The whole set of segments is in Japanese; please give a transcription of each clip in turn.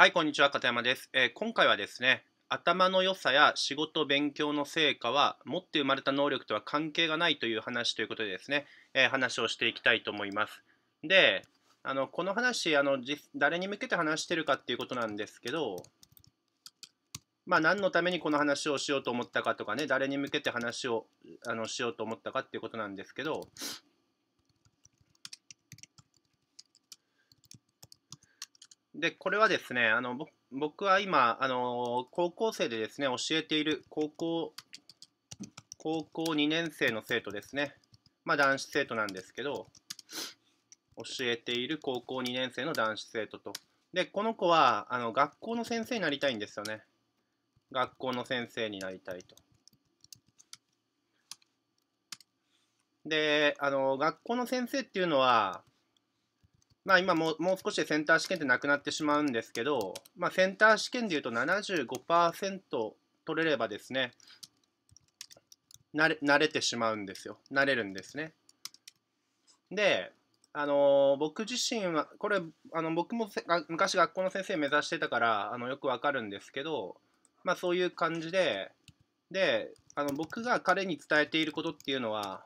はい、こんにちは、片山です、えー、今回はですね、頭の良さや仕事、勉強の成果は、持って生まれた能力とは関係がないという話ということでですね、えー、話をしていきたいと思います。で、あのこの話あの、誰に向けて話してるかっていうことなんですけど、まあ、何のためにこの話をしようと思ったかとかね、誰に向けて話をあのしようと思ったかっていうことなんですけど、で、これはですね、あの僕は今、あの高校生でですね、教えている高校、高校2年生の生徒ですね。まあ、男子生徒なんですけど、教えている高校2年生の男子生徒と。で、この子は、あの、学校の先生になりたいんですよね。学校の先生になりたいと。で、あの、学校の先生っていうのは、まあ今ももう少しでセンター試験ってなくなってしまうんですけど、まあ、センター試験でいうと75%取れればですね慣れ慣れてしまうんですよ慣れるんですねであの僕自身はこれあの僕も昔学校の先生目指してたからあのよくわかるんですけど、まあ、そういう感じでであの僕が彼に伝えていることっていうのは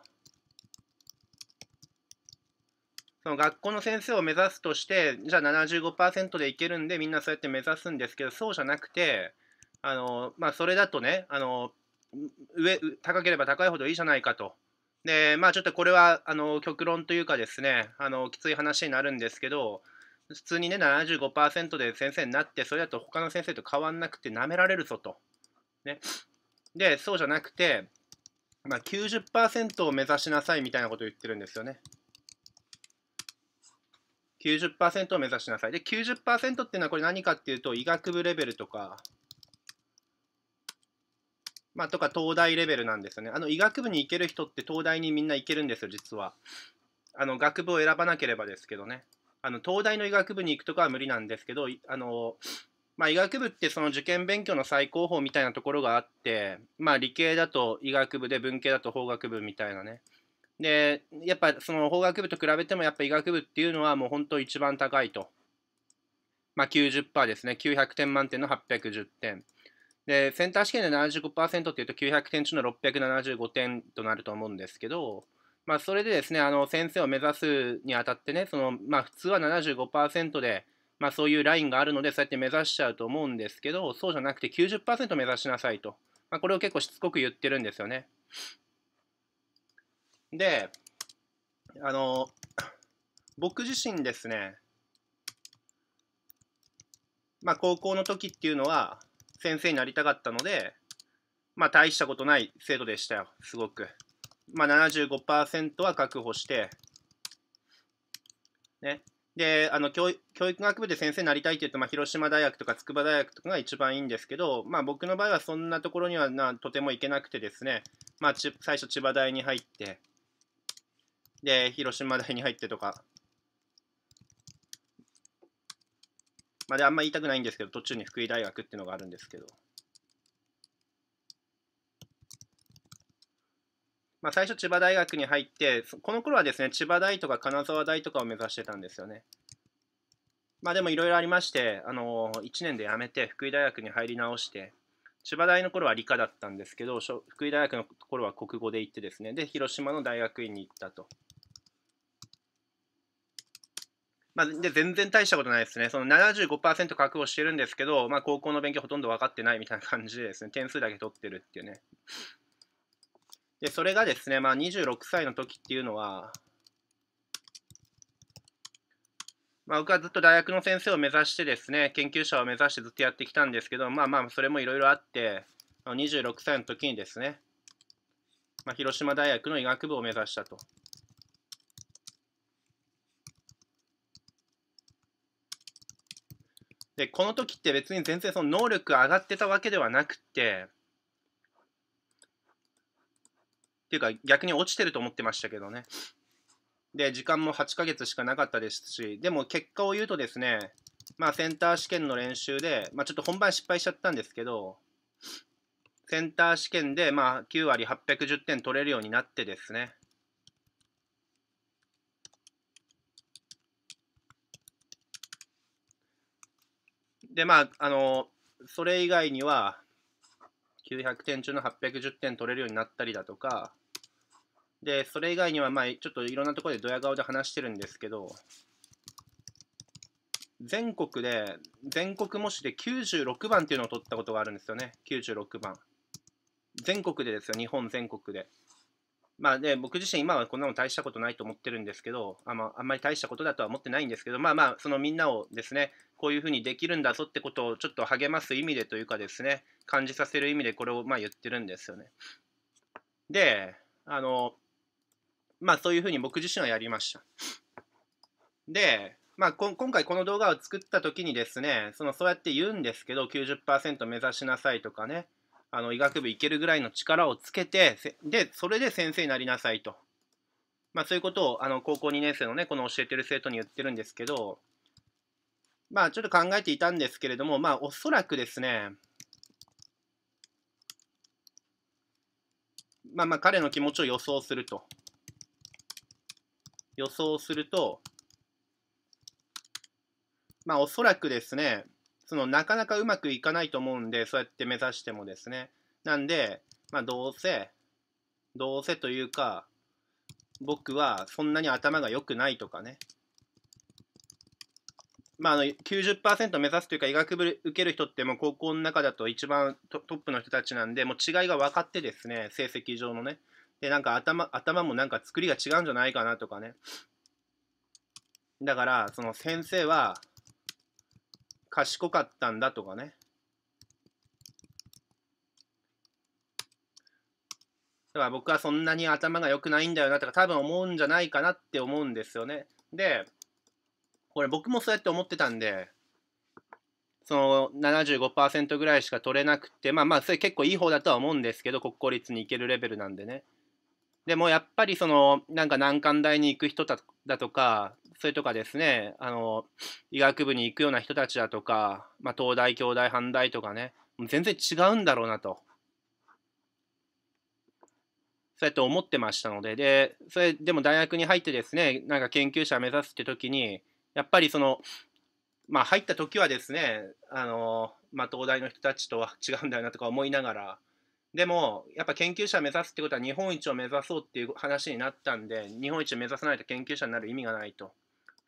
その学校の先生を目指すとしてじゃあ75%でいけるんでみんなそうやって目指すんですけどそうじゃなくてあの、まあ、それだとねあの上高ければ高いほどいいじゃないかと。でまあちょっとこれはあの極論というかですねあのきつい話になるんですけど普通にね75%で先生になってそれだと他の先生と変わんなくてなめられるぞと。ね、でそうじゃなくて、まあ90、90%を目指しなさいみたいなことを言ってるんですよね。90%を目指しなさい。で、90%っていうのはこれ何かっていうと、医学部レベルとか、まあ、とか東大レベルなんですよね。あの、医学部に行ける人って東大にみんな行けるんですよ、実は。あの、学部を選ばなければですけどね。あの、東大の医学部に行くとかは無理なんですけど、あの、まあ、医学部ってその受験勉強の最高峰みたいなところがあって、まあ、理系だと医学部で文系だと法学部みたいなね。で、やっぱその法学部と比べてもやっぱ医学部っていうのはもう本当一番高いと。まあ90%ですね。900点満点の810点。で、センター試験で75%っていうと900点中の675点となると思うんですけど、まあそれでですね、あの先生を目指すにあたってね、そのまあ普通は75%で、まあそういうラインがあるので、そうやって目指しちゃうと思うんですけど、そうじゃなくて90%目指しなさいと。まあこれを結構しつこく言ってるんですよね。で、あの、僕自身ですね、まあ高校の時っていうのは先生になりたかったので、まあ大したことない生徒でしたよ、すごく。まあ75%は確保して、ね。で、あの教育学部で先生になりたいって言うと、まあ、広島大学とか筑波大学とかが一番いいんですけど、まあ、僕の場合はそんなところにはなとても行けなくてですね、まあ、最初千葉大に入って、で、広島大に入ってとか。まあ、で、あんま言いたくないんですけど、途中に福井大学っていうのがあるんですけど。まあ、最初千葉大学に入ってこの頃はですね千葉大とか金沢大とかを目指してたんですよねまあでもいろいろありまして、あのー、1年で辞めて福井大学に入り直して千葉大の頃は理科だったんですけど福井大学の頃は国語で行ってですねで広島の大学院に行ったとまあ、で全然大したことないですね、その75%覚悟してるんですけど、まあ、高校の勉強ほとんど分かってないみたいな感じですね、点数だけ取ってるっていうね。で、それがですね、まあ、26歳の時っていうのは、まあ、僕はずっと大学の先生を目指してですね、研究者を目指してずっとやってきたんですけど、まあまあ、それもいろいろあって、26歳の時にですね、まあ、広島大学の医学部を目指したと。でこの時って別に全然その能力上がってたわけではなくてっていうか逆に落ちてると思ってましたけどねで時間も8ヶ月しかなかったですしでも結果を言うとですねまあセンター試験の練習で、まあ、ちょっと本番失敗しちゃったんですけどセンター試験でまあ9割810点取れるようになってですねで、まあ、あの、それ以外には、900点中の810点取れるようになったりだとか、で、それ以外には、まあ、ちょっといろんなところでドヤ顔で話してるんですけど、全国で、全国模試で96番っていうのを取ったことがあるんですよね。96番。全国でですよ、日本全国で。まあで、僕自身今はこんなの大したことないと思ってるんですけど、あまあんまり大したことだとは思ってないんですけど、まあまあ、そのみんなをですね、こういうふうにできるんだぞってことをちょっと励ます意味でというかですね感じさせる意味でこれをまあ言ってるんですよね。であのまあそういうふうに僕自身はやりました。でまあ、こ今回この動画を作った時にですねそのそうやって言うんですけど90%目指しなさいとかねあの医学部行けるぐらいの力をつけてでそれで先生になりなさいと、まあ、そういうことをあの高校2年生のねこの教えてる生徒に言ってるんですけどまあちょっと考えていたんですけれども、まあおそらくですね、まあまあ彼の気持ちを予想すると。予想すると、まあおそらくですね、そのなかなかうまくいかないと思うんで、そうやって目指してもですね。なんで、まあどうせ、どうせというか、僕はそんなに頭が良くないとかね、まあ、あの90%目指すというか医学部受ける人ってもう高校の中だと一番トップの人たちなんでもう違いが分かってですね成績上のねでなんか頭頭もなんか作りが違うんじゃないかなとかねだからその先生は賢かったんだとかねだから僕はそんなに頭が良くないんだよなとか多分思うんじゃないかなって思うんですよねでこれ僕もそうやって思ってたんで、その75%ぐらいしか取れなくて、まあまあ、それ結構いい方だとは思うんですけど、国公立に行けるレベルなんでね。でもやっぱりその、なんか難関大に行く人だとか、それとかですね、あの、医学部に行くような人たちだとか、まあ、東大、京大、阪大とかね、全然違うんだろうなと。そうやって思ってましたので、で、それでも大学に入ってですね、なんか研究者目指すって時に、やっぱりその、まあ、入った時はですねあの、まあ、東大の人たちとは違うんだよなとか思いながらでもやっぱ研究者目指すってことは日本一を目指そうっていう話になったんで日本一を目指さないと研究者になる意味がないと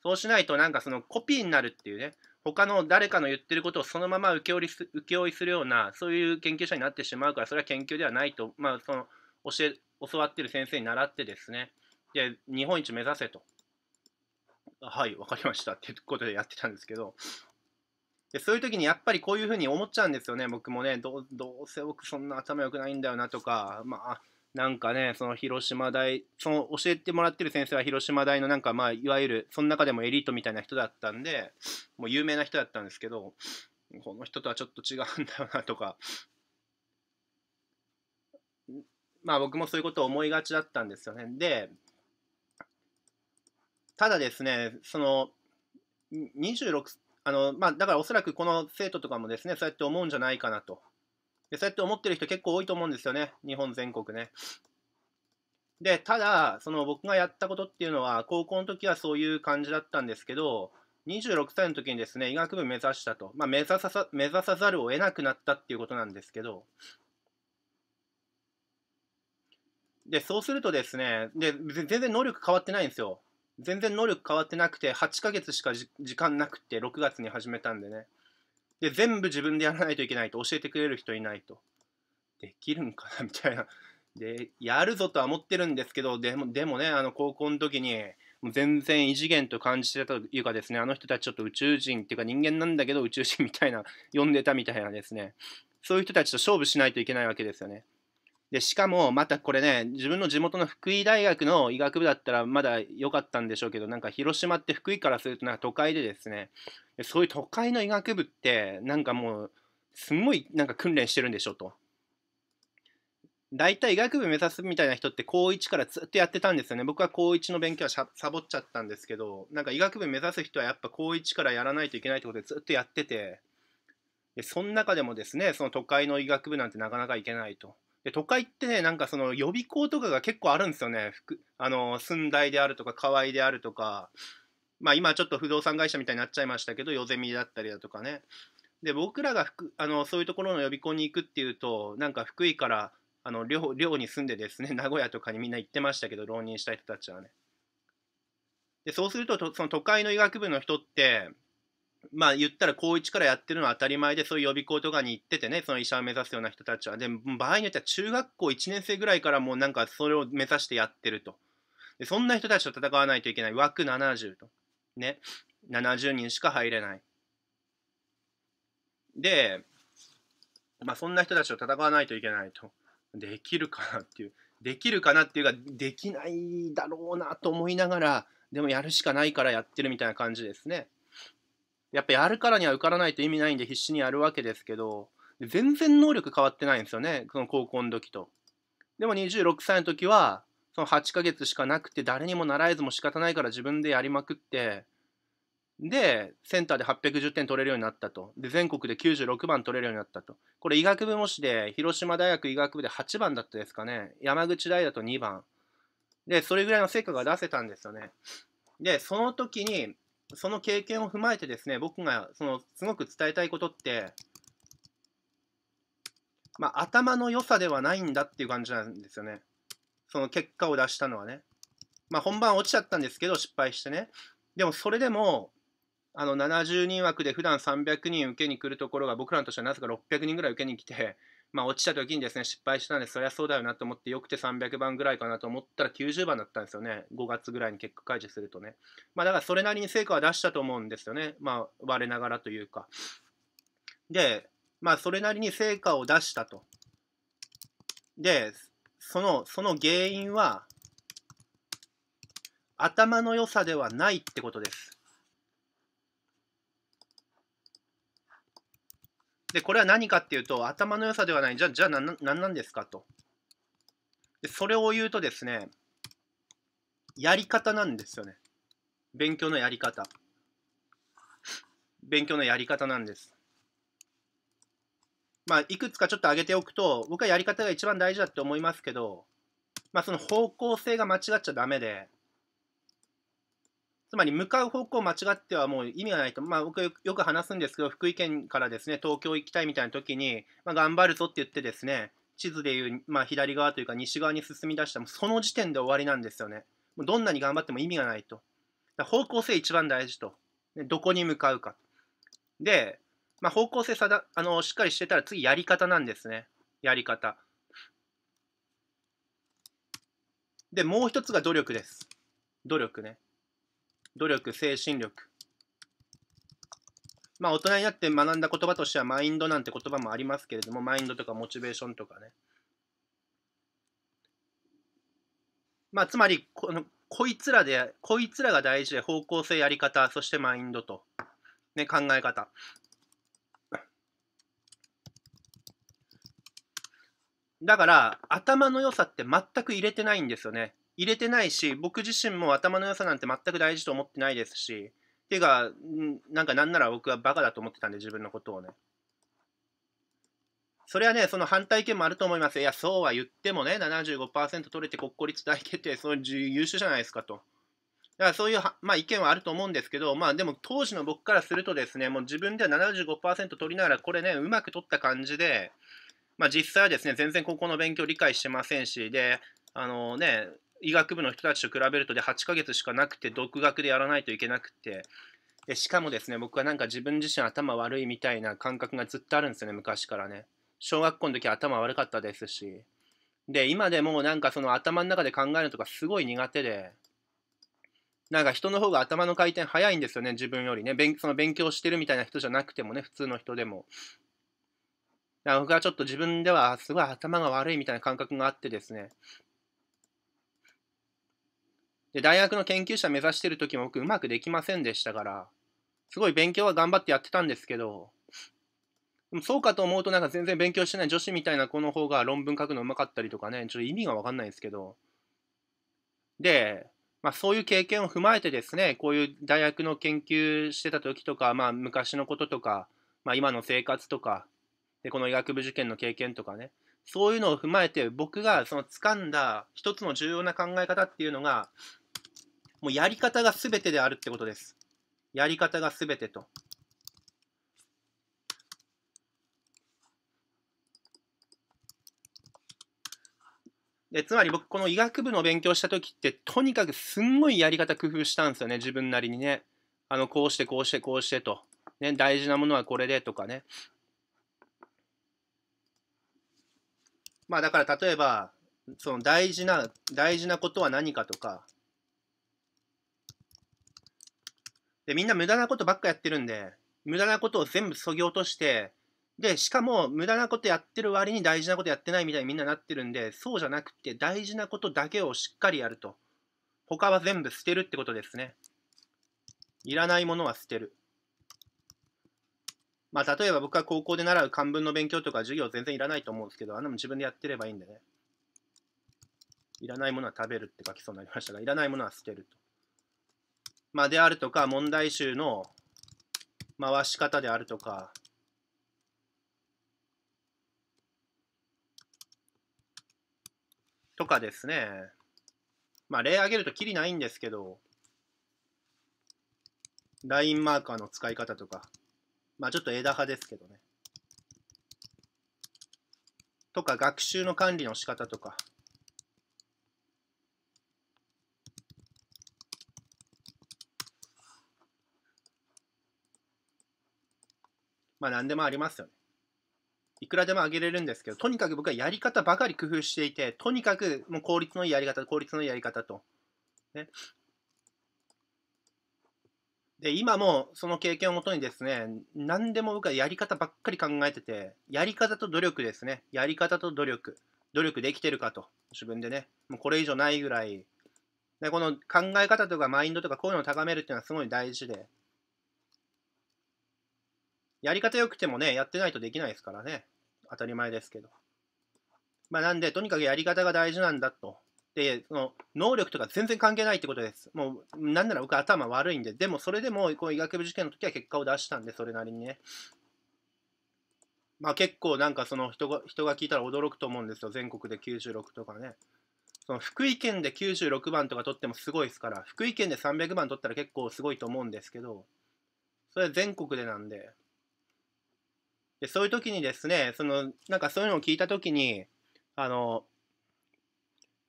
そうしないとなんかそのコピーになるっていうね他の誰かの言ってることをそのまま請負す請負するようなそういう研究者になってしまうからそれは研究ではないと、まあ、その教え教わってる先生に習ってですねで日本一目指せとはい、わかりましたっていうことでやってたんですけど、でそういう時にやっぱりこういうふうに思っちゃうんですよね、僕もね、どうせ僕そんな頭良くないんだよなとか、まあ、なんかね、その広島大、その教えてもらってる先生は広島大のなんかまあ、いわゆる、その中でもエリートみたいな人だったんで、もう有名な人だったんですけど、この人とはちょっと違うんだよなとか、まあ僕もそういうことを思いがちだったんですよね。で、ただですね、その26あの、まあ、だからおそらくこの生徒とかもですね、そうやって思うんじゃないかなと。でそうやって思ってる人結構多いと思うんですよね、日本全国ね。で、ただ、その僕がやったことっていうのは、高校の時はそういう感じだったんですけど、26歳の時にですね、医学部目指したと。まあ、目指さ目指さざるを得なくなったっていうことなんですけど、で、そうするとですね、で、全然能力変わってないんですよ。全然能力変わってなくて8ヶ月しか時間なくて6月に始めたんでねで全部自分でやらないといけないと教えてくれる人いないとできるんかなみたいなでやるぞとは思ってるんですけどでもでもねあの高校の時にもう全然異次元と感じてたというかですねあの人たちちょっと宇宙人っていうか人間なんだけど宇宙人みたいな呼んでたみたいなですねそういう人たちと勝負しないといけないわけですよねで、しかも、またこれね、自分の地元の福井大学の医学部だったらまだ良かったんでしょうけど、なんか広島って福井からするとなんか都会でですね、そういう都会の医学部って、なんかもう、すんごいなんか訓練してるんでしょと。大体医学部目指すみたいな人って高1からずっとやってたんですよね僕は高1の勉強はサボっちゃったんですけどなんか医学部目指す人はやっぱ高1からやらないといけないってことでずっとやっててでその中でもですねその都会の医学部なんてなかなか行けないとで都会ってねなんかその予備校とかが結構あるんですよねあの寸大であるとか河合であるとかまあ今ちょっと不動産会社みたいになっちゃいましたけどヨゼミだったりだとかねで僕らがあのそういうところの予備校に行くっていうとなんか福井からあの寮寮に住んでですね 名古屋とかにみんな行ってましたけど浪人した人たちはねでそうするとその都会の医学部の人ってまあ言ったら高1からやってるのは当たり前でそういう予備校とかに行っててねその医者を目指すような人たちはで場合によっては中学校1年生ぐらいからもうなんかそれを目指してやってるとでそんな人たちと戦わないといけない枠70とね70人しか入れないで、まあ、そんな人たちと戦わないといけないとできるかなっていうできるかなっていうかできないだろうなと思いながらでもやるしかないからやってるみたいな感じですね。やっぱやるからには受からないと意味ないんで必死にやるわけですけど全然能力変わってないんですよねその高校の時と。でも26歳の時はその8ヶ月しかなくて誰にも習えずも仕方ないから自分でやりまくってでセンターで810点取れるようになったとで全国で96番取れるようになったとこれ医学部模試で広島大学医学部で8番だったですかね山口大だと2番でそれぐらいの成果が出せたんですよねでその時にその経験を踏まえてですね、僕がそのすごく伝えたいことって、まあ、頭の良さではないんだっていう感じなんですよね。その結果を出したのはね。まあ、本番落ちちゃったんですけど、失敗してね。でも、それでも、あの、70人枠で普段300人受けに来るところが、僕らとしてはなぜか600人ぐらい受けに来て、まあ、落ちた時にですね失敗したんでそりゃそうだよなと思ってよくて300番ぐらいかなと思ったら90番だったんですよね5月ぐらいに結果開示するとね、まあ、だからそれなりに成果は出したと思うんですよね、まあ、我ながらというかで、まあ、それなりに成果を出したとでそのその原因は頭の良さではないってことですで、これは何かっていうと、頭の良さではない、じゃあ、じゃあ何なんですかと。で、それを言うとですね、やり方なんですよね。勉強のやり方。勉強のやり方なんです。まあ、いくつかちょっと挙げておくと、僕はやり方が一番大事だって思いますけど、まあ、その方向性が間違っちゃダメで、つまり向かう方向を間違ってはもう意味がないと、まあ、僕よく話すんですけど福井県からですね東京行きたいみたいな時に、まあ、頑張るぞって言ってですね地図でいう、まあ、左側というか西側に進み出したらその時点で終わりなんですよね。もうどんなに頑張っても意味がないと。方向性一番大事と。どこに向かうか。で、まあ、方向性定あのしっかりしてたら次やり方なんですね。やり方。で、もう一つが努力です。努力ね。努力、精神力。まあ、大人になって学んだ言葉としては、マインドなんて言葉もありますけれども、マインドとかモチベーションとかね。まあ、つまりこの、こいつらで、こいつらが大事で、方向性、やり方、そしてマインドと、ね、考え方。だから、頭の良さって全く入れてないんですよね。入れてないし僕自身も頭の良さなんて全く大事と思ってないですしていうかなんかなんなら僕はバカだと思ってたんで自分のことをねそれはねその反対意見もあると思いますいやそうは言ってもね75%取れて国公立大決定その優秀じゃないですかとだからそういう、まあ、意見はあると思うんですけど、まあ、でも当時の僕からするとですねもう自分では75%取りながらこれねうまく取った感じで、まあ、実際はですね全然高校の勉強理解してませんしであのね医学部の人たちと比べるとで8ヶ月しかなくて独学でやらないといけなくてでしかもですね僕はなんか自分自身頭悪いみたいな感覚がずっとあるんですよね昔からね小学校の時頭悪かったですしで今でもなんかその頭の中で考えるとかすごい苦手でなんか人の方が頭の回転早いんですよね自分よりね勉その勉強してるみたいな人じゃなくてもね普通の人でも僕はちょっと自分ではすごい頭が悪いみたいな感覚があってですねで、大学の研究者目指してる時も僕うまくできませんでしたから、すごい勉強は頑張ってやってたんですけど、でもそうかと思うとなんか全然勉強してない女子みたいな子の方が論文書くのうまかったりとかね、ちょっと意味がわかんないんですけど。で、まあそういう経験を踏まえてですね、こういう大学の研究してた時とか、まあ昔のこととか、まあ今の生活とか、で、この医学部受験の経験とかね、そういうのを踏まえて僕がその掴んだ一つの重要な考え方っていうのが、もうやり方が全てであるってことです。やり方が全てと。でつまり僕この医学部の勉強した時ってとにかくすんごいやり方工夫したんですよね自分なりにねあのこうしてこうしてこうしてと、ね、大事なものはこれでとかねまあだから例えばその大事な大事なことは何かとかで、みんな無駄なことばっかやってるんで、無駄なことを全部そぎ落として、で、しかも無駄なことやってる割に大事なことやってないみたいにみんななってるんで、そうじゃなくて大事なことだけをしっかりやると。他は全部捨てるってことですね。いらないものは捨てる。まあ、例えば僕は高校で習う漢文の勉強とか授業全然いらないと思うんですけど、あんなも自分でやってればいいんでね。いらないものは食べるって書きそうになりましたが、いらないものは捨てると。まあ、であるとか、問題集の回し方であるとか、とかですね。まあ、例挙げるときりないんですけど、ラインマーカーの使い方とか、まあ、ちょっと枝葉ですけどね。とか、学習の管理の仕方とか、まあ何でもありますよね。いくらでもあげれるんですけど、とにかく僕はやり方ばかり工夫していて、とにかくもう効率のいいやり方、効率のいいやり方と。ね。で、今もその経験をもとにですね、何でも僕はやり方ばっかり考えてて、やり方と努力ですね。やり方と努力。努力できてるかと。自分でね。もうこれ以上ないぐらい。で、この考え方とかマインドとかこういうのを高めるっていうのはすごい大事で。やり方良くてもね、やってないとできないですからね。当たり前ですけど。まあ、なんで、とにかくやり方が大事なんだと。で、その能力とか全然関係ないってことです。もう、なんなら僕頭悪いんで、でもそれでもこう医学部受験の時は結果を出したんで、それなりにね。まあ結構なんかその人が人が聞いたら驚くと思うんですよ。全国で96とかね。その福井県で96番とか取ってもすごいですから、福井県で300番取ったら結構すごいと思うんですけど、それは全国でなんで、でそういう時にですねそのなんかそういうのを聞いた時にあの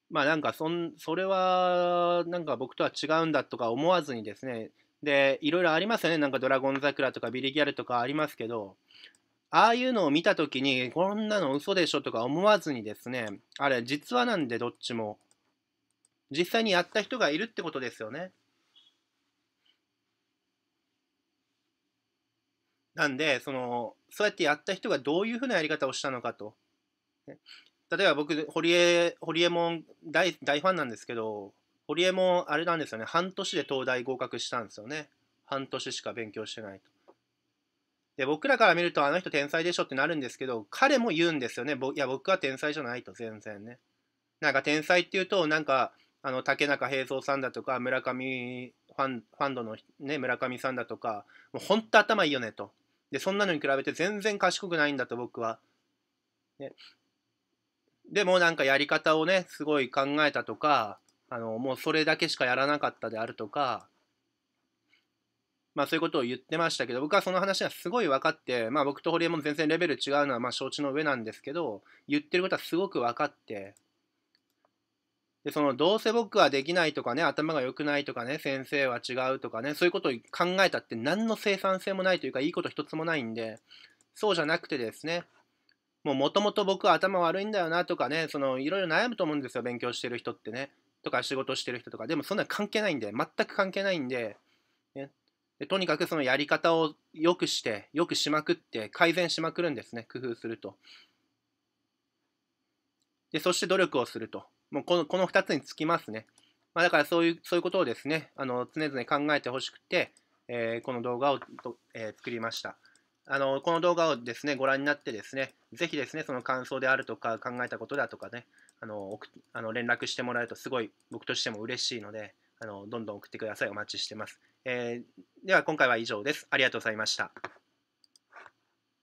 まあなんかそんそれはなんか僕とは違うんだとか思わずにですねでいろいろありますよねなんか「ドラゴン桜」とか「ビリギャル」とかありますけどああいうのを見た時にこんなの嘘でしょとか思わずにですねあれ実話なんでどっちも実際にやった人がいるってことですよね。なんで、その、そうやってやった人がどういうふうなやり方をしたのかと。ね、例えば僕、堀江、堀江も大大ファンなんですけど、堀江もあれなんですよね、半年で東大合格したんですよね。半年しか勉強してないと。で、僕らから見ると、あの人天才でしょってなるんですけど、彼も言うんですよね。いや、僕は天才じゃないと、全然ね。なんか天才っていうと、なんか、あの竹中平蔵さんだとか村上ファンファンドの、ね、村上さんだとかもう本当頭いいよねとで、そんなのに比べて全然賢くないんだと僕は。ね、でもなんかやり方をね、すごい考えたとか、あの、もうそれだけしかやらなかったであるとか、まあそういうことを言ってましたけど、僕はその話がすごい分かって、まあ僕と堀江も全然レベル違うのはまあ承知の上なんですけど、言ってることはすごく分かって、で、その、どうせ僕はできないとかね、頭が良くないとかね、先生は違うとかね、そういうことを考えたって何の生産性もないというか、いいこと一つもないんで、そうじゃなくてですね、もうもともと僕は頭悪いんだよなとかね、その、いろいろ悩むと思うんですよ、勉強してる人ってね、とか仕事してる人とか。でもそんな関係ないんで、全く関係ないんで、ね、でとにかくそのやり方を良くして、良くしまくって、改善しまくるんですね、工夫すると。で、そして努力をすると。もうこのこの2つにつきますね。まあ、だからそういうそういうことをですね、あの常々考えてほしくて、えー、この動画をと、えー、作りました。あのこの動画をですね、ご覧になってですね、ぜひですね、その感想であるとか、考えたことだとかね、あのあの連絡してもらえるとすごい僕としても嬉しいので、あのどんどん送ってください。お待ちしてます。えー、では今回は以上です。ありがとうございました。